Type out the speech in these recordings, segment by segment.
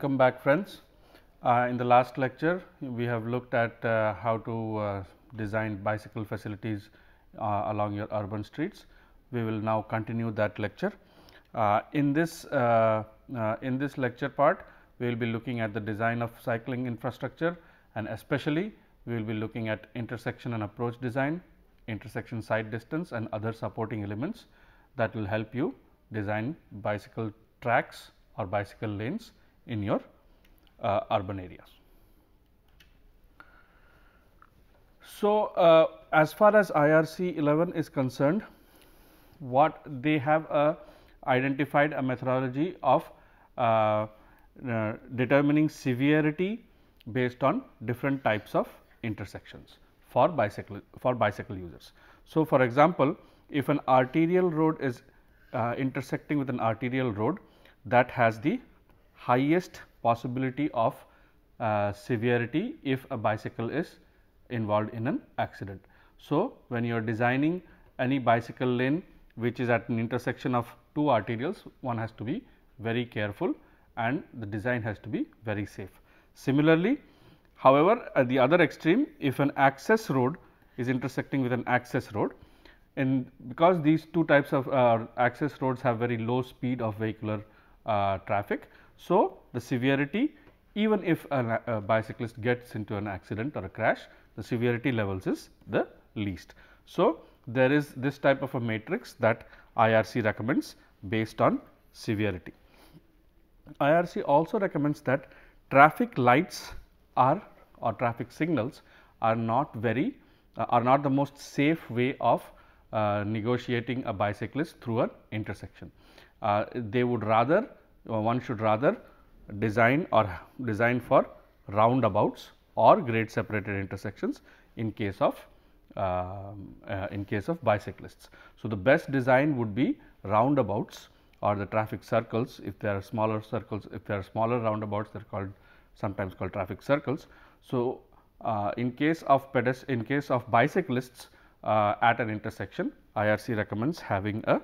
welcome back friends. Uh, in the last lecture, we have looked at uh, how to uh, design bicycle facilities uh, along your urban streets. We will now continue that lecture. Uh, in this uh, in this lecture part, we will be looking at the design of cycling infrastructure and especially we will be looking at intersection and approach design, intersection side distance and other supporting elements that will help you design bicycle tracks or bicycle lanes in your uh, urban areas. So, uh, as far as IRC 11 is concerned, what they have uh, identified a methodology of uh, uh, determining severity based on different types of intersections for bicycle for bicycle users. So, for example, if an arterial road is uh, intersecting with an arterial road that has the highest possibility of uh, severity if a bicycle is involved in an accident. So, when you are designing any bicycle lane which is at an intersection of two arterials, one has to be very careful and the design has to be very safe. Similarly, however, at the other extreme if an access road is intersecting with an access road and because these two types of uh, access roads have very low speed of vehicular uh, traffic. So, the severity even if a, a bicyclist gets into an accident or a crash, the severity levels is the least. So, there is this type of a matrix that IRC recommends based on severity. IRC also recommends that traffic lights are or traffic signals are not very uh, are not the most safe way of uh, negotiating a bicyclist through an intersection. Uh, they would rather uh, one should rather design or design for roundabouts or grade separated intersections in case of uh, uh, in case of bicyclists. So, the best design would be roundabouts or the traffic circles if there are smaller circles if there are smaller roundabouts they are called sometimes called traffic circles. So, uh, in case of pedestrian in case of bicyclists uh, at an intersection IRC recommends having a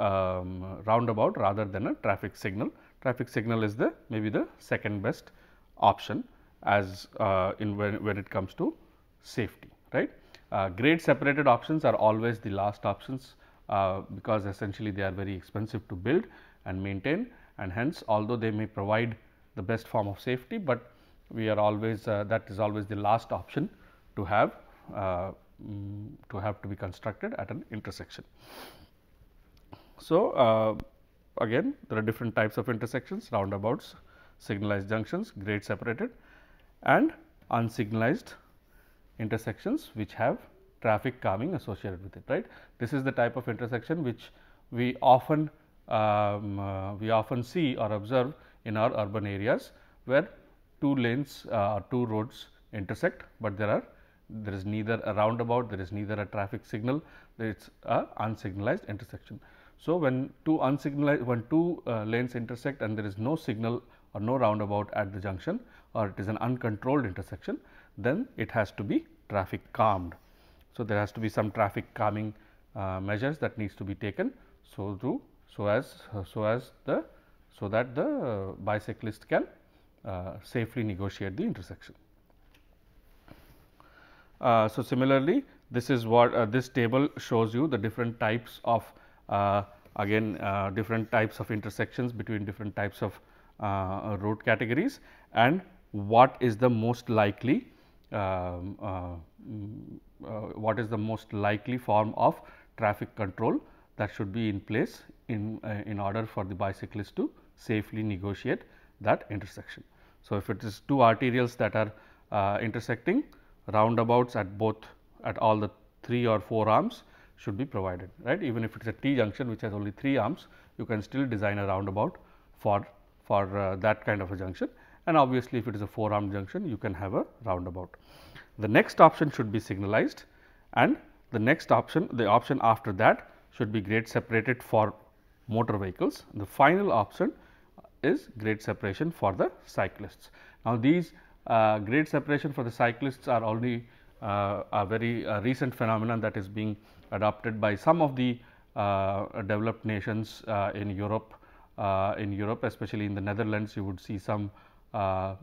um, roundabout rather than a traffic signal. Traffic signal is the maybe the second best option as uh, in when, when it comes to safety right. Uh, grade separated options are always the last options uh, because essentially they are very expensive to build and maintain and hence although they may provide the best form of safety, but we are always uh, that is always the last option to have uh, mm, to have to be constructed at an intersection. So, uh, again there are different types of intersections roundabouts, signalized junctions, grade separated and unsignalized intersections which have traffic calming associated with it right. This is the type of intersection which we often um, uh, we often see or observe in our urban areas where two lanes uh, or two roads intersect, but there are there is neither a roundabout, there is neither a traffic signal, it is a unsignalized intersection. So, when two unsignalized when two uh, lanes intersect and there is no signal or no roundabout at the junction or it is an uncontrolled intersection, then it has to be traffic calmed. So, there has to be some traffic calming uh, measures that needs to be taken so to so as so as the so that the bicyclist can uh, safely negotiate the intersection. Uh, so, similarly, this is what uh, this table shows you the different types of uh, again uh, different types of intersections between different types of uh, road categories and what is the most likely um, mm, what is the most likely form of traffic control that should be in place in, uh, in order for the bicyclist to safely negotiate that intersection. So, if it is two arterials that are uh, intersecting roundabouts at both at all the three or four arms should be provided right even if it is a T junction which has only 3 arms you can still design a roundabout for for uh, that kind of a junction and obviously if it is a 4 arm junction you can have a roundabout. The next option should be signalized and the next option the option after that should be grade separated for motor vehicles. The final option is grade separation for the cyclists. Now, these uh, grade separation for the cyclists are only uh, a very uh, recent phenomenon that is being adopted by some of the uh, developed nations uh, in Europe. Uh, in Europe, especially in the Netherlands, you would see some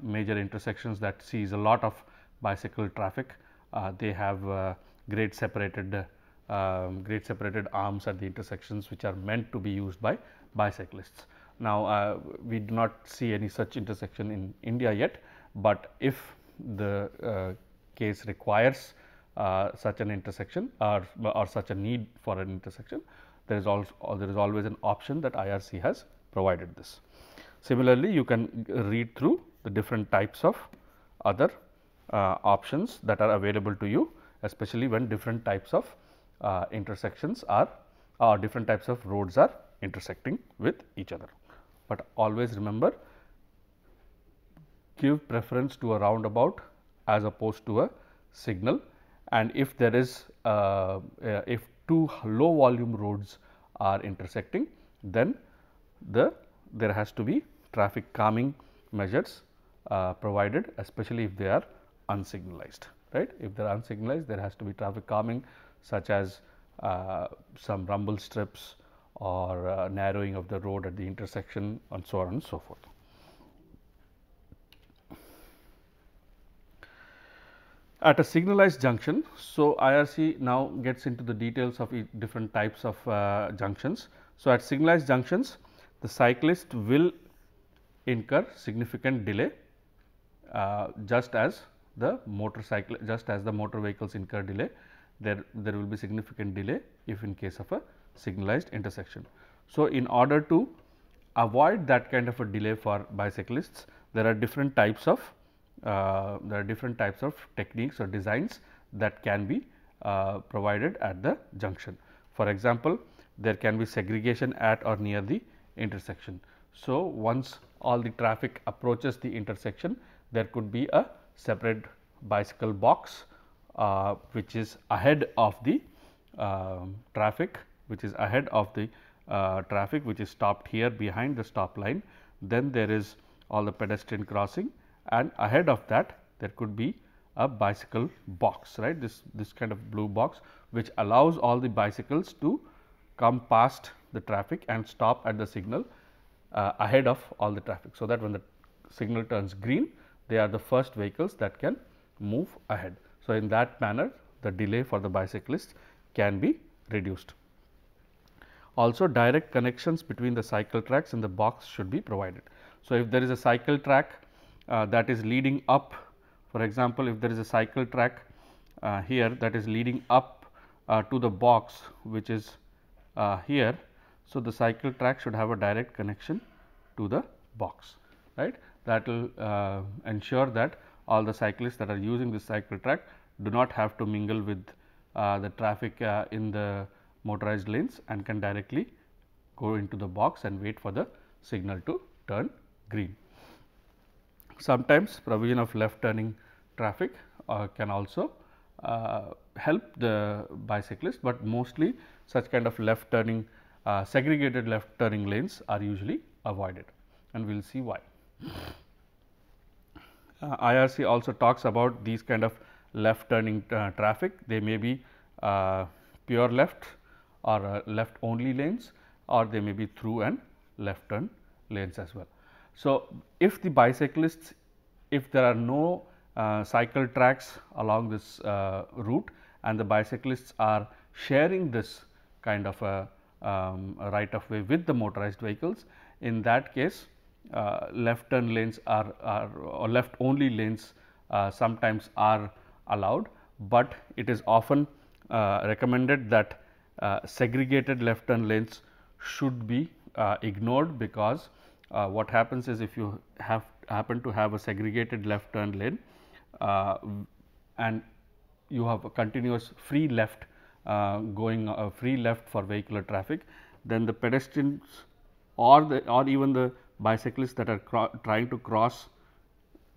major intersections that sees a lot of bicycle traffic. they have great separated um, great separated arms at the intersections which are meant to be used by bicyclists. Now, uh, we do not see any such intersection in India yet, but if the uh, case requires uh, such an intersection or, or such a need for an intersection, there is also uh, there is always an option that IRC has provided this. Similarly, you can read through the different types of other uh, options that are available to you especially when different types of uh, intersections are or different types of roads are intersecting with each other. But always remember give preference to a roundabout as opposed to a signal and if there is uh, uh, if two low volume roads are intersecting then the there has to be traffic calming measures uh, provided especially if they are unsignalized right if they are unsignalized there has to be traffic calming such as uh, some rumble strips or uh, narrowing of the road at the intersection and so on and so forth. at a signalized junction. So, IRC now gets into the details of different types of uh, junctions. So, at signalized junctions the cyclist will incur significant delay uh, just as the motorcycle just as the motor vehicles incur delay there there will be significant delay if in case of a signalized intersection. So, in order to avoid that kind of a delay for bicyclists there are different types of uh, there are different types of techniques or designs that can be uh, provided at the junction. For example, there can be segregation at or near the intersection. So, once all the traffic approaches the intersection, there could be a separate bicycle box uh, which is ahead of the um, traffic which is ahead of the uh, traffic which is stopped here behind the stop line. Then there is all the pedestrian crossing and ahead of that there could be a bicycle box right this this kind of blue box which allows all the bicycles to come past the traffic and stop at the signal uh, ahead of all the traffic. So, that when the signal turns green they are the first vehicles that can move ahead. So, in that manner the delay for the bicyclists can be reduced. Also direct connections between the cycle tracks and the box should be provided. So, if there is a cycle track uh, that is leading up for example, if there is a cycle track uh, here that is leading up uh, to the box which is here. So, the cycle track should have a direct connection to the box right that will uh, ensure that all the cyclists that are using this cycle track do not have to mingle with uh, the traffic uh, in the motorized lanes and can directly go into the box and wait for the signal to turn green. Sometimes provision of left turning traffic uh, can also uh, help the bicyclist, but mostly such kind of left turning uh, segregated left turning lanes are usually avoided and we will see why. Uh, IRC also talks about these kind of left turning uh, traffic, they may be uh, pure left or left only lanes or they may be through and left turn lanes as well. So, if the bicyclists, if there are no uh, cycle tracks along this uh, route and the bicyclists are sharing this kind of a, um, right of way with the motorized vehicles, in that case uh, left turn lanes are, are, or left only lanes uh, sometimes are allowed, but it is often uh, recommended that uh, segregated left turn lanes should be ignored because uh, what happens is if you have happen to have a segregated left turn lane uh, and you have a continuous free left uh, going uh, free left for vehicular traffic then the pedestrians or the or even the bicyclists that are trying to cross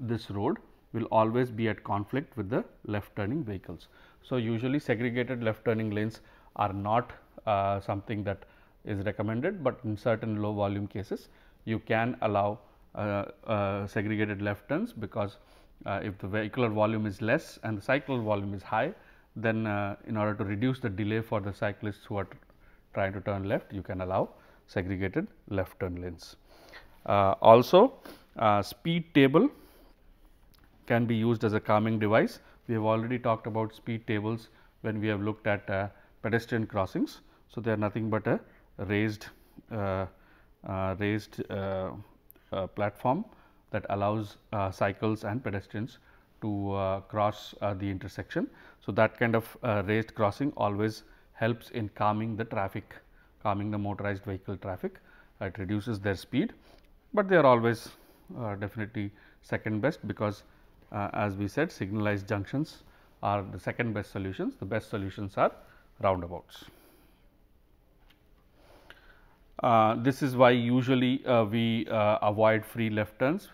this road will always be at conflict with the left turning vehicles. So, usually segregated left turning lanes are not uh, something that is recommended, but in certain low volume cases you can allow uh, uh, segregated left turns because uh, if the vehicular volume is less and the cycle volume is high, then in order to reduce the delay for the cyclists who are trying to turn left, you can allow segregated left turn lanes. also, speed table can be used as a calming device. We have already talked about speed tables when we have looked at uh, pedestrian crossings. So, they are nothing but a raised uh, uh, raised uh, platform that allows uh, cycles and pedestrians to cross the intersection. So, that kind of raised crossing always helps in calming the traffic, calming the motorized vehicle traffic. It reduces their speed, but they are always definitely second best because uh, as we said signalized junctions are the second best solutions, the best solutions are roundabouts. Uh, this is why usually uh, we uh, avoid free left turns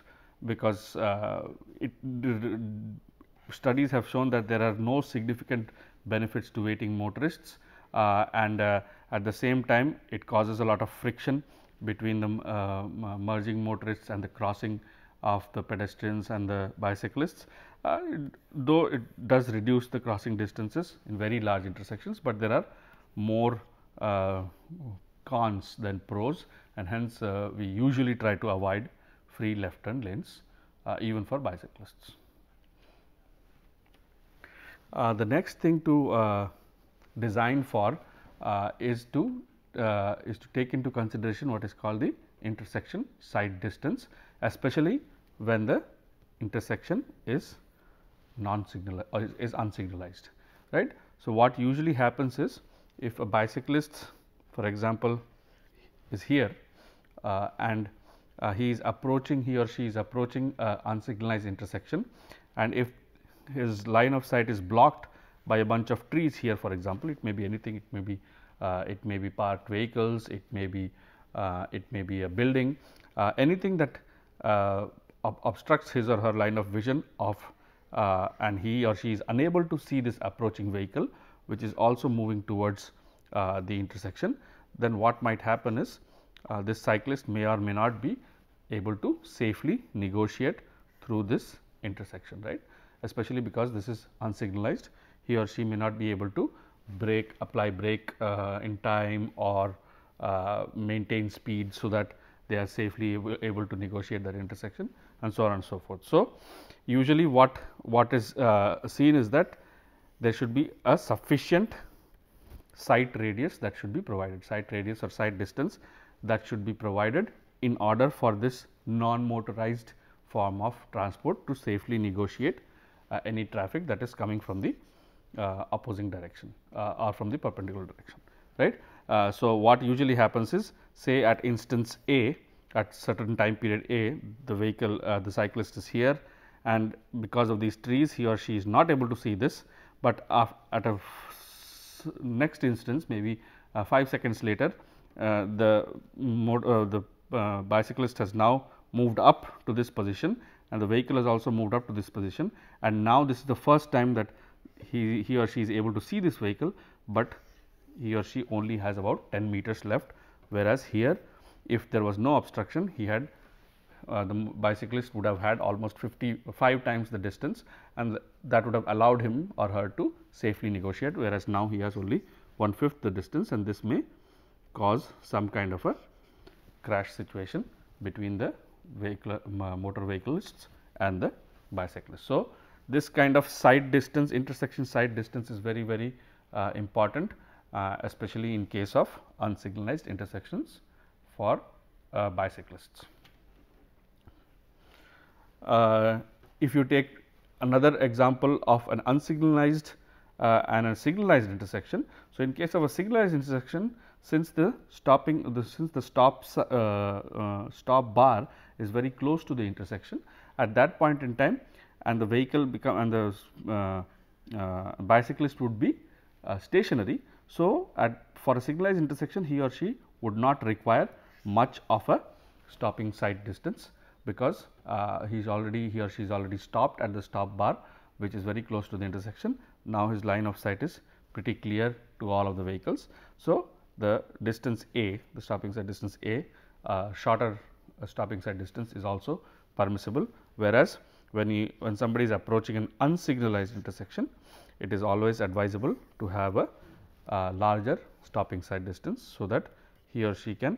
because it, studies have shown that there are no significant benefits to waiting motorists and at the same time it causes a lot of friction between the uh, merging motorists and the crossing of the pedestrians and the bicyclists. Uh, though it does reduce the crossing distances in very large intersections, but there are more uh, cons than pros and hence uh, we usually try to avoid free left turn lanes uh, even for bicyclists. Uh, the next thing to uh, design for uh, is to uh, is to take into consideration what is called the intersection side distance especially when the intersection is non signal or is, is unsignalized right. So, what usually happens is if a bicyclist for example, is here uh, and uh, he is approaching he or she is approaching uh, unsignalized intersection and if his line of sight is blocked by a bunch of trees here for example, it may be anything it may be uh, it may be parked vehicles, it may be uh, it may be a building uh, anything that ob obstructs his or her line of vision of and he or she is unable to see this approaching vehicle which is also moving towards uh, the intersection, then what might happen is uh, this cyclist may or may not be able to safely negotiate through this intersection, right. Especially because this is unsignalized, he or she may not be able to break, apply brake uh, in time or uh, maintain speed so that they are safely able, able, to negotiate that intersection and so on and so forth. So, usually what, what is uh, seen is that there should be a sufficient site radius that should be provided, site radius or site distance that should be provided in order for this non-motorized form of transport to safely negotiate uh, any traffic that is coming from the uh, opposing direction uh, or from the perpendicular direction. right? Uh, so, what usually happens is say at instance A at certain time period A the vehicle uh, the cyclist is here and because of these trees he or she is not able to see this, but at a next instance maybe uh, 5 seconds later uh, the uh, the bicyclist has now moved up to this position and the vehicle has also moved up to this position and now this is the first time that he, he or she is able to see this vehicle, but he or she only has about 10 meters left whereas here if there was no obstruction he had uh, the bicyclist would have had almost 55 times the distance and that would have allowed him or her to safely negotiate whereas now he has only one fifth the distance and this may cause some kind of a crash situation between the vehicle, uh, motor vehicleists and the bicyclist. So, this kind of side distance intersection side distance is very very uh, important uh, especially in case of unsignalized intersections for uh, bicyclists. Uh, if you take another example of an unsignalized uh, and a signalized intersection. So, in case of a signalized intersection since the stopping the, since the stop uh, uh, stop bar is very close to the intersection at that point in time and the vehicle become and the uh, uh, bicyclist would be stationary. So, at for a signalized intersection he or she would not require much of a stopping sight distance because uh, he is already he or she is already stopped at the stop bar which is very close to the intersection. Now, his line of sight is pretty clear to all of the vehicles. So, the distance A the stopping side distance A uh, shorter uh, stopping side distance is also permissible whereas, when he when somebody is approaching an unsignalized intersection it is always advisable to have a uh, larger stopping side distance. So, that he or she can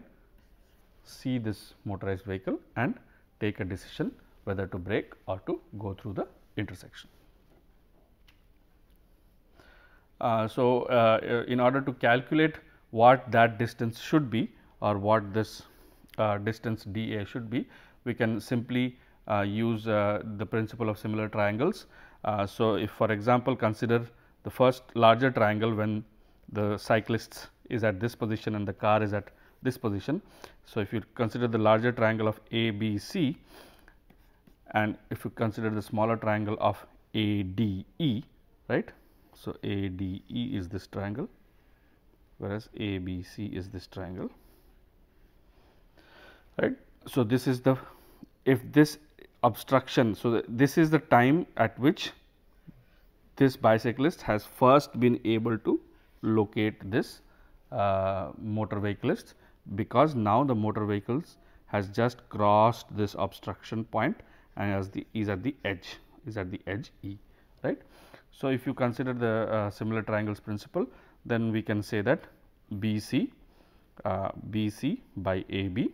see this motorized vehicle and take a decision whether to break or to go through the intersection. Uh, so, uh, uh in order to calculate what that distance should be or what this uh, distance dA should be, we can simply uh, use uh, the principle of similar triangles. so, if for example, consider the first larger triangle when the cyclist is at this position and the car is at this position. So, if you consider the larger triangle of ABC and if you consider the smaller triangle of ADE right. So, ADE is this triangle whereas ABC is this triangle right. So, this is the if this obstruction. So, this is the time at which this bicyclist has first been able to locate this uh, motor because now the motor vehicles has just crossed this obstruction point and as the is at the edge is at the edge E right. So, if you consider the uh, similar triangles principle then we can say that BC uh, BC by AB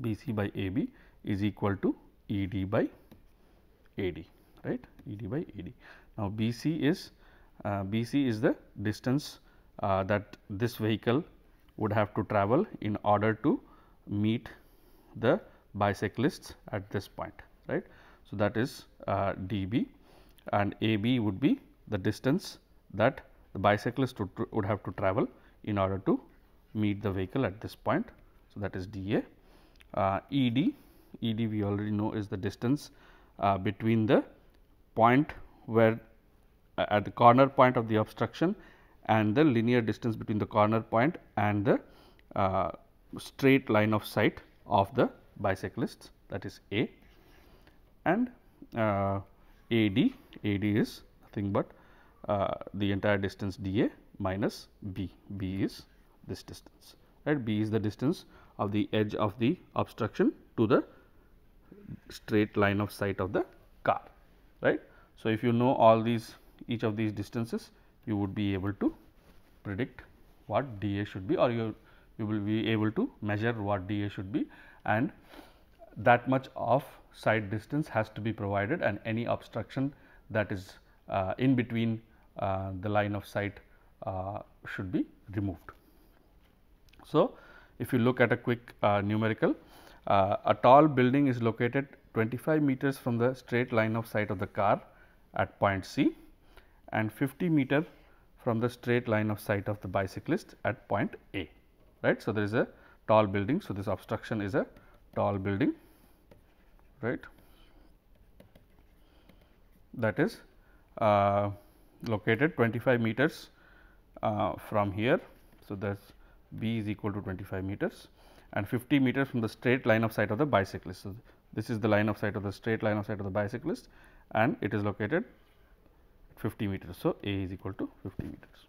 BC by AB is equal to ED by AD right ED by AD. Now, BC is uh, BC is the distance uh, that this vehicle would have to travel in order to meet the bicyclists at this point right. So, that is uh, d b and a b would be the distance that the bicyclist would, would have to travel in order to meet the vehicle at this point. So, that is d a. Uh, e d, e d we already know is the distance uh, between the point where uh, at the corner point of the obstruction and the linear distance between the corner point and the uh, straight line of sight of the bicyclists that is A and uh, AD, AD is nothing but uh, the entire distance DA minus B, B is this distance right, B is the distance of the edge of the obstruction to the straight line of sight of the car right. So, if you know all these each of these distances you would be able to predict what dA should be or you, you will be able to measure what dA should be and that much of side distance has to be provided and any obstruction that is uh, in between uh, the line of sight uh, should be removed. So, if you look at a quick uh, numerical, uh, a tall building is located 25 meters from the straight line of sight of the car at point C and 50 meter from the straight line of sight of the bicyclist at point A, right. So, there is a tall building. So, this obstruction is a tall building, right, that is uh, located 25 meters uh, from here. So, that is B is equal to 25 meters and 50 meters from the straight line of sight of the bicyclist. So, this is the line of sight of the straight line of sight of the bicyclist and it is located 50 meters. So, A is equal to 50 meters.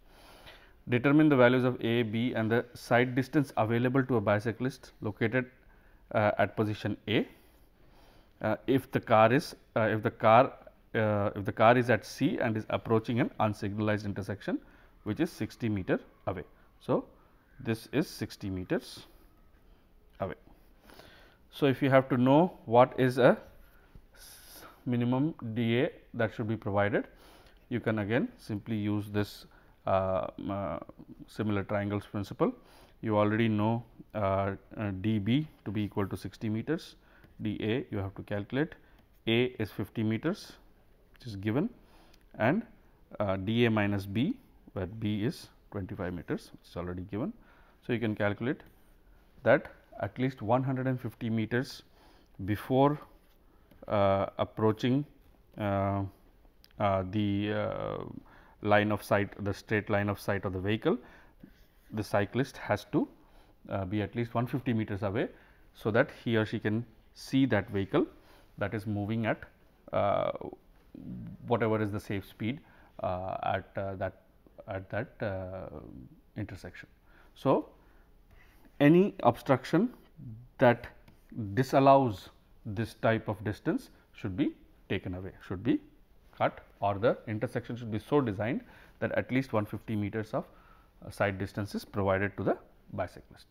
Determine the values of A, B and the side distance available to a bicyclist located uh, at position A. Uh, if the car is, uh, if the car, uh, if the car is at C and is approaching an unsignalized intersection which is 60 meter away. So, this is 60 meters away. So, if you have to know what is a minimum DA that should be provided you can again simply use this uh, uh, similar triangles principle. You already know uh, DB to be equal to 60 meters, DA you have to calculate, A is 50 meters which is given and DA minus B where B is 25 meters which is already given. So, you can calculate that at least 150 meters before uh, approaching uh, uh, the uh, line of sight, the straight line of sight of the vehicle, the cyclist has to uh, be at least 150 meters away. So, that he or she can see that vehicle that is moving at whatever is the safe speed at that at that intersection. So, any obstruction that disallows this type of distance should be taken away, should be cut or the intersection should be so designed that at least 150 meters of uh, side distance is provided to the bicyclist.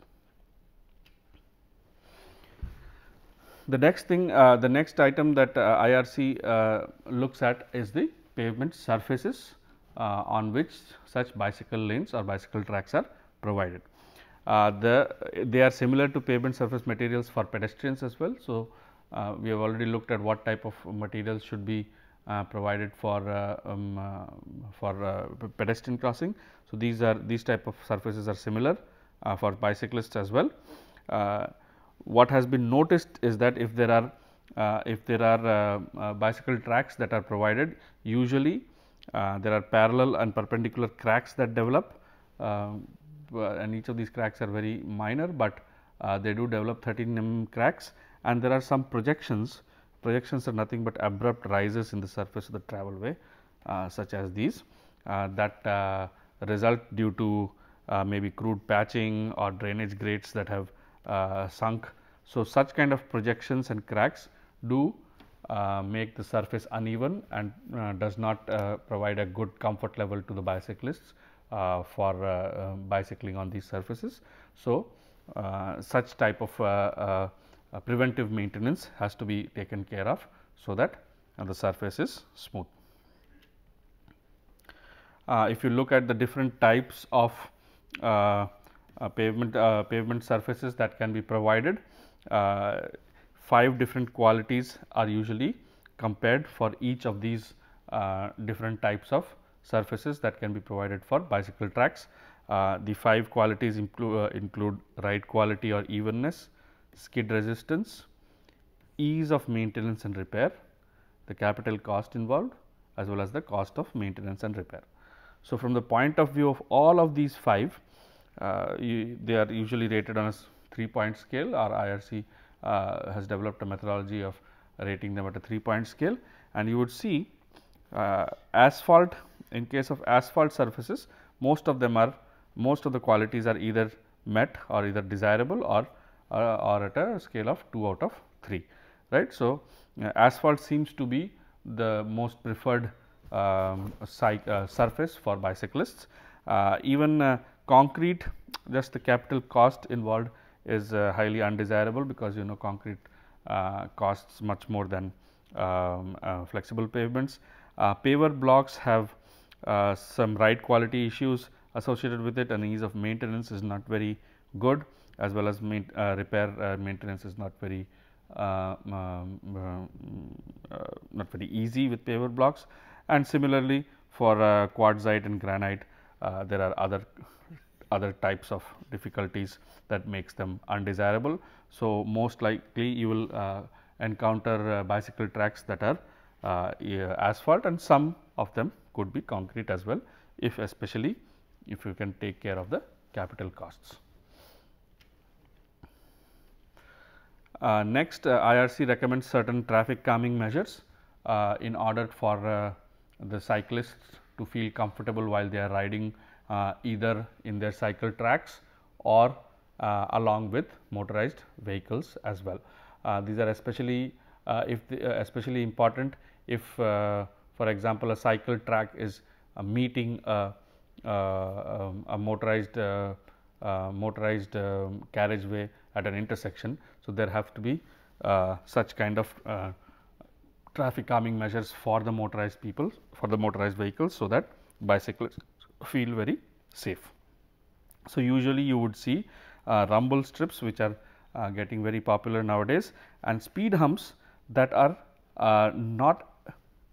The next thing, uh, the next item that uh, IRC uh, looks at is the pavement surfaces uh, on which such bicycle lanes or bicycle tracks are provided. Uh, the, they are similar to pavement surface materials for pedestrians as well. So, we have already looked at what type of materials should be uh, provided for uh, um, uh, for pedestrian crossing. So, these are these type of surfaces are similar for bicyclists as well. what has been noticed is that if there are uh, if there are uh, uh, bicycle tracks that are provided usually there are parallel and perpendicular cracks that develop and each of these cracks are very minor, but they do develop 13 mm cracks and there are some projections projections are nothing but abrupt rises in the surface of the travel way uh, such as these uh, that uh, result due to uh, maybe crude patching or drainage grates that have uh, sunk. So, such kind of projections and cracks do uh, make the surface uneven and does not provide a good comfort level to the bicyclists for um, bicycling on these surfaces. So, such type of uh, preventive maintenance has to be taken care of so that uh, the surface is smooth. Uh, if you look at the different types of uh, uh, pavement uh, pavement surfaces that can be provided, five different qualities are usually compared for each of these different types of surfaces that can be provided for bicycle tracks. the five qualities include ride quality or evenness, skid resistance, ease of maintenance and repair, the capital cost involved as well as the cost of maintenance and repair. So, from the point of view of all of these 5, uh, you, they are usually rated on a 3 point scale or IRC uh, has developed a methodology of rating them at a 3 point scale and you would see uh, asphalt in case of asphalt surfaces most of them are most of the qualities are either met or either desirable or are at a scale of 2 out of 3 right. So, uh, asphalt seems to be the most preferred um, uh, surface for bicyclists. Uh, even concrete just the capital cost involved is highly undesirable because you know concrete costs much more than um, uh, flexible pavements. Uh, paver blocks have uh, some ride quality issues associated with it and ease of maintenance is not very good as well as main, uh, repair uh, maintenance is not very uh, um, not very easy with paver blocks and similarly for quartzite and granite there are other other types of difficulties that makes them undesirable. So, most likely you will uh, encounter uh, bicycle tracks that are uh, asphalt and some of them could be concrete as well if especially if you can take care of the capital costs. Uh, next uh, IRC recommends certain traffic calming measures uh, in order for the cyclists to feel comfortable while they are riding either in their cycle tracks or along with motorized vehicles as well. these are especially if the, especially important if for example, a cycle track is meeting a, um, a motorized motorized um, carriageway at an intersection. So, there have to be uh, such kind of uh, traffic calming measures for the motorized people for the motorized vehicles. So, that bicyclists feel very safe. So, usually you would see uh, rumble strips which are uh, getting very popular nowadays and speed humps that are uh, not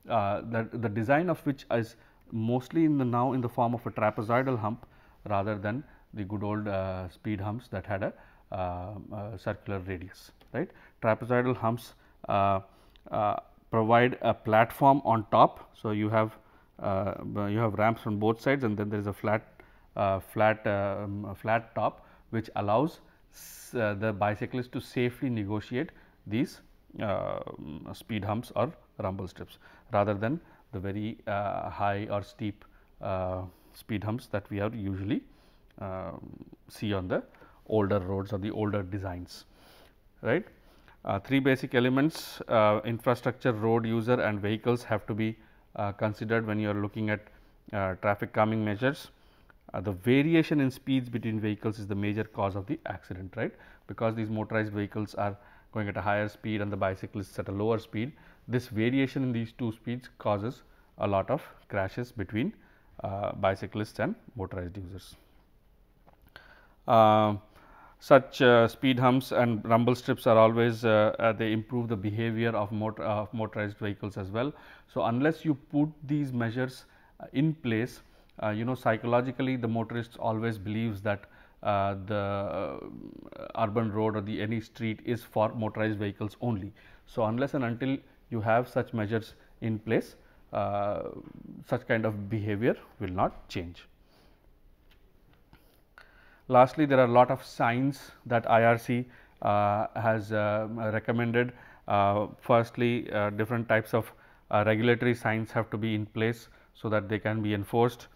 uh, that the design of which is mostly in the now in the form of a trapezoidal hump rather than the good old speed humps that had a um, uh, circular radius right. Trapezoidal humps uh, uh, provide a platform on top. So, you have you have ramps on both sides and then there is a flat flat um, flat top which allows the bicyclist to safely negotiate these uh, speed humps or rumble strips rather than the very uh, high or steep uh, speed humps that we are usually um, see on the older roads or the older designs right. Uh, three basic elements uh, infrastructure, road user and vehicles have to be uh, considered when you are looking at uh, traffic calming measures. Uh, the variation in speeds between vehicles is the major cause of the accident right because these motorized vehicles are going at a higher speed and the bicyclists at a lower speed. This variation in these two speeds causes a lot of crashes between uh, bicyclists and motorized users such uh, speed humps and rumble strips are always uh, uh, they improve the behavior of motor, motorized vehicles as well. So, unless you put these measures in place you know psychologically the motorist always believes that uh, the uh, urban road or the any street is for motorized vehicles only. So, unless and until you have such measures in place, uh, such kind of behavior will not change. Lastly, there are a lot of signs that IRC uh, has um, recommended. Uh, firstly, uh, different types of regulatory signs have to be in place so that they can be enforced.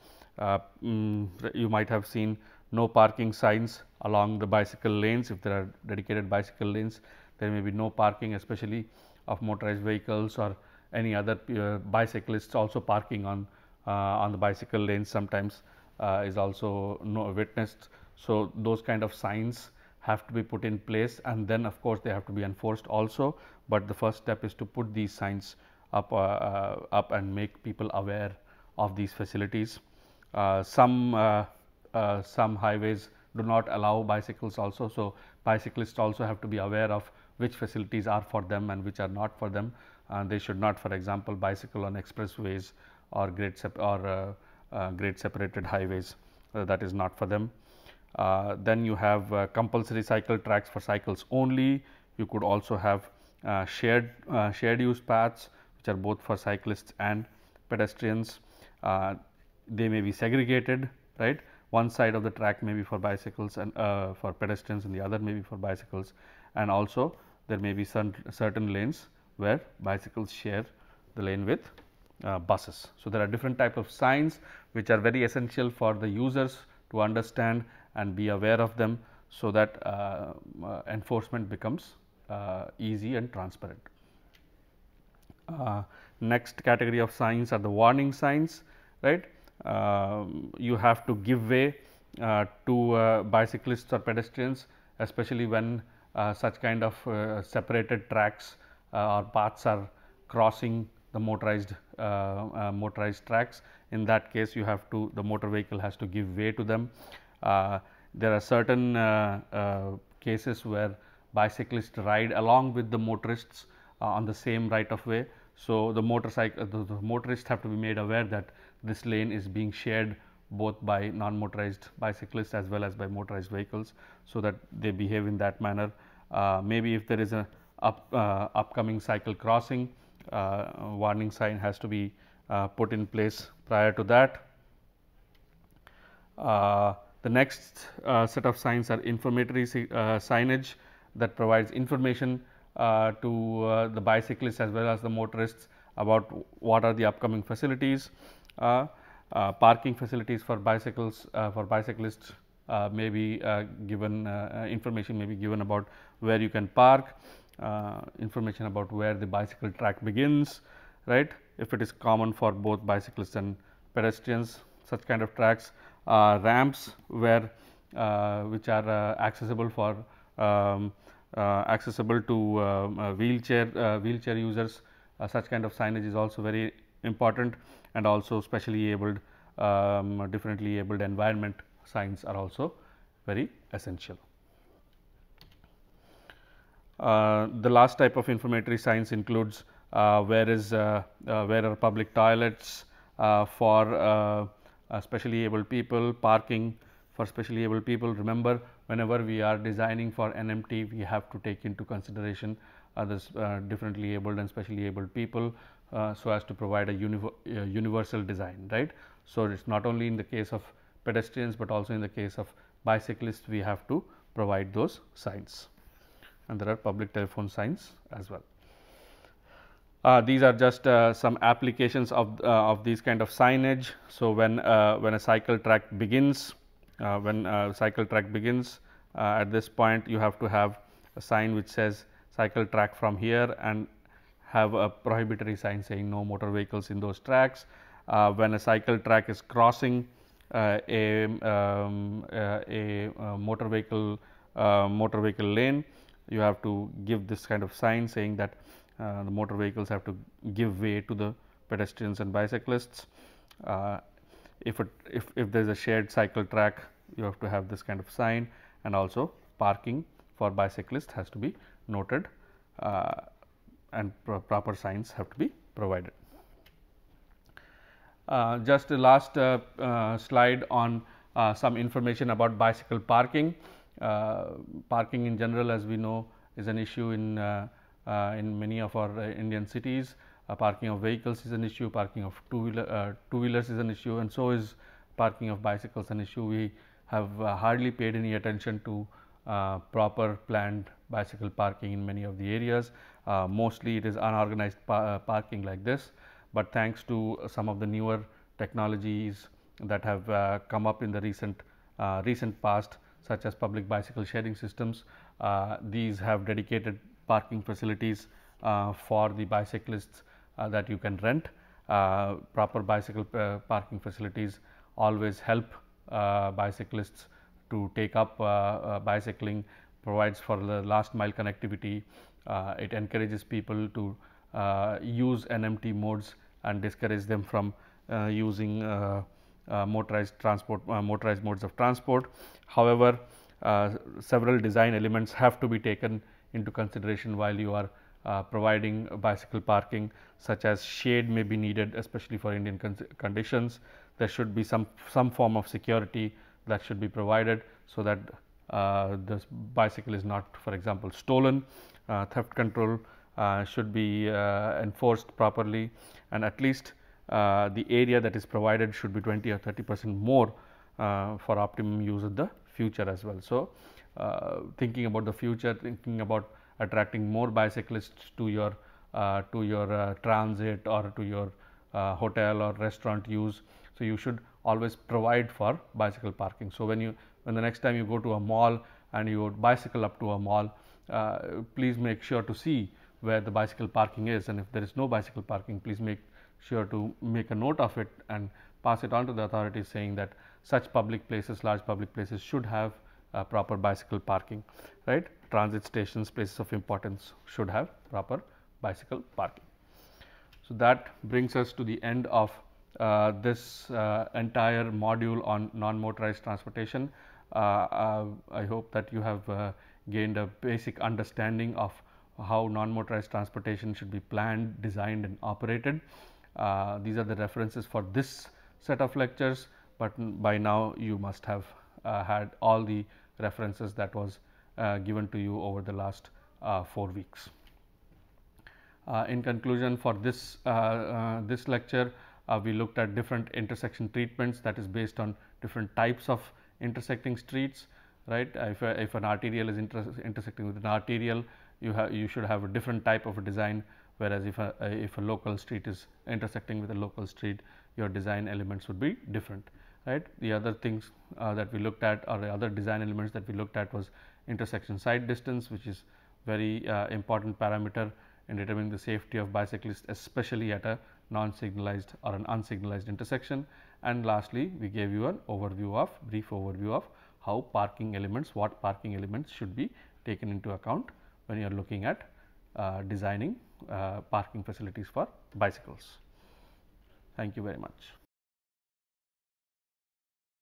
Mm, you might have seen no parking signs along the bicycle lanes. If there are dedicated bicycle lanes, there may be no parking especially of motorized vehicles or any other uh, bicyclists also parking on uh, on the bicycle lanes sometimes uh, is also no witnessed. So, those kind of signs have to be put in place and then of course, they have to be enforced also, but the first step is to put these signs up, uh, uh, up and make people aware of these facilities. Uh, some, uh, uh, some highways do not allow bicycles also. So, bicyclists also have to be aware of which facilities are for them and which are not for them. Uh, they should not for example, bicycle on expressways or great or great separated highways that is not for them. Uh, then you have uh, compulsory cycle tracks for cycles only. You could also have uh, shared, shared use paths which are both for cyclists and pedestrians. they may be segregated right one side of the track may be for bicycles and uh, for pedestrians and the other may be for bicycles and also there may be certain lanes where bicycles share the lane with uh, buses. So, there are different type of signs which are very essential for the users to understand and be aware of them so that uh, uh enforcement becomes uh, easy and transparent. Uh, next category of signs are the warning signs, right. Um, you have to give way to bicyclists or pedestrians especially when such kind of separated tracks or paths are crossing the motorized uh, uh, motorized tracks in that case you have to the motor vehicle has to give way to them uh, there are certain uh, uh, cases where bicyclists ride along with the motorists on the same right of way. So, the motorcycle the, the motorists have to be made aware that this lane is being shared both by non motorized bicyclists as well as by motorized vehicles. So, that they behave in that manner. Uh, maybe if there is a up, uh, upcoming cycle crossing uh, warning sign has to be put in place prior to that. The next uh, set of signs are informatory uh, signage that provides information uh, to uh, the bicyclists as well as the motorists about what are the upcoming facilities. parking facilities for bicycles for bicyclists uh, may be uh, given uh, information may be given about where you can park, information about where the bicycle track begins, right. If it is common for both bicyclists and pedestrians, such kind of tracks, uh, ramps where uh, which are uh, accessible for um, accessible to um, wheelchair wheelchair users such kind of signage is also very important and also specially abled um, differently abled environment signs are also very essential. Uh, the last type of informatory signs includes uh, where is uh, where are public toilets for uh, specially able people, parking for specially able people. Remember whenever we are designing for NMT, we have to take into consideration others uh, differently abled and specially abled people uh, so as to provide a uni universal design, right. So, it is not only in the case of pedestrians, but also in the case of bicyclists, we have to provide those signs and there are public telephone signs as well. Uh, these are just uh, some applications of, uh, of these kind of signage. So, when, when a cycle track begins, when cycle track begins at this point you have to have a sign which says cycle track from here and have a prohibitory sign saying no motor vehicles in those tracks. Uh, when a cycle track is crossing uh, a, um, uh, a motor vehicle motor vehicle lane, you have to give this kind of sign saying that uh, the motor vehicles have to give way to the pedestrians and bicyclists. Uh, if, it, if, if there is a shared cycle track, you have to have this kind of sign and also parking for bicyclists has to be noted uh, and proper signs have to be provided. Uh, just a last uh, slide on some information about bicycle parking. parking in general as we know is an issue in uh, in many of our uh, Indian cities. Uh, parking of vehicles is an issue, parking of two, wheeler, two wheelers is an issue and so is parking of bicycles an issue. We have hardly paid any attention to proper planned bicycle parking in many of the areas. mostly it is unorganized pa parking like this, but thanks to some of the newer technologies that have uh, come up in the recent uh, recent past such as public bicycle sharing systems. Uh, these have dedicated parking facilities uh, for the bicyclists uh, that you can rent. Uh, proper bicycle parking facilities always help bicyclists to take up bicycling, provides for the last mile connectivity, it encourages people to use NMT modes and discourage them from using uh, motorized transport uh, motorized modes of transport. However, uh, several design elements have to be taken into consideration while you are uh, providing bicycle parking such as shade may be needed especially for Indian conditions. There should be some, some form of security that should be provided so that uh, the bicycle is not for example stolen. Uh, theft control uh, should be uh, enforced properly and at least uh, the area that is provided should be 20 or 30 percent more for optimum use in the future as well. So, uh, thinking about the future, thinking about attracting more bicyclists to your uh, to your uh, transit or to your hotel or restaurant use. So, you should always provide for bicycle parking. So, when you when the next time you go to a mall and you bicycle up to a mall, uh, please make sure to see where the bicycle parking is and if there is no bicycle parking, please make sure to make a note of it and pass it on to the authorities saying that such public places, large public places should have uh, proper bicycle parking, right. Transit stations, places of importance should have proper bicycle parking. So, that brings us to the end of uh, this uh, entire module on non-motorized transportation. Uh, uh, I hope that you have uh, gained a basic understanding of how non-motorized transportation should be planned, designed and operated. these are the references for this set of lectures, but by now you must have uh, had all the references that was uh, given to you over the last uh, 4 weeks. in conclusion for this, this lecture, we looked at different intersection treatments that is based on different types of intersecting streets right if, a, if an arterial is inter intersecting with an arterial you have you should have a different type of design whereas if a, if a local street is intersecting with a local street your design elements would be different right. The other things uh, that we looked at or the other design elements that we looked at was intersection side distance which is very uh, important parameter in determining the safety of bicyclists especially at a non-signalized or an unsignalized intersection. And lastly, we gave you an overview of brief overview of how parking elements, what parking elements should be taken into account when you are looking at uh, designing uh, parking facilities for bicycles. Thank you very much.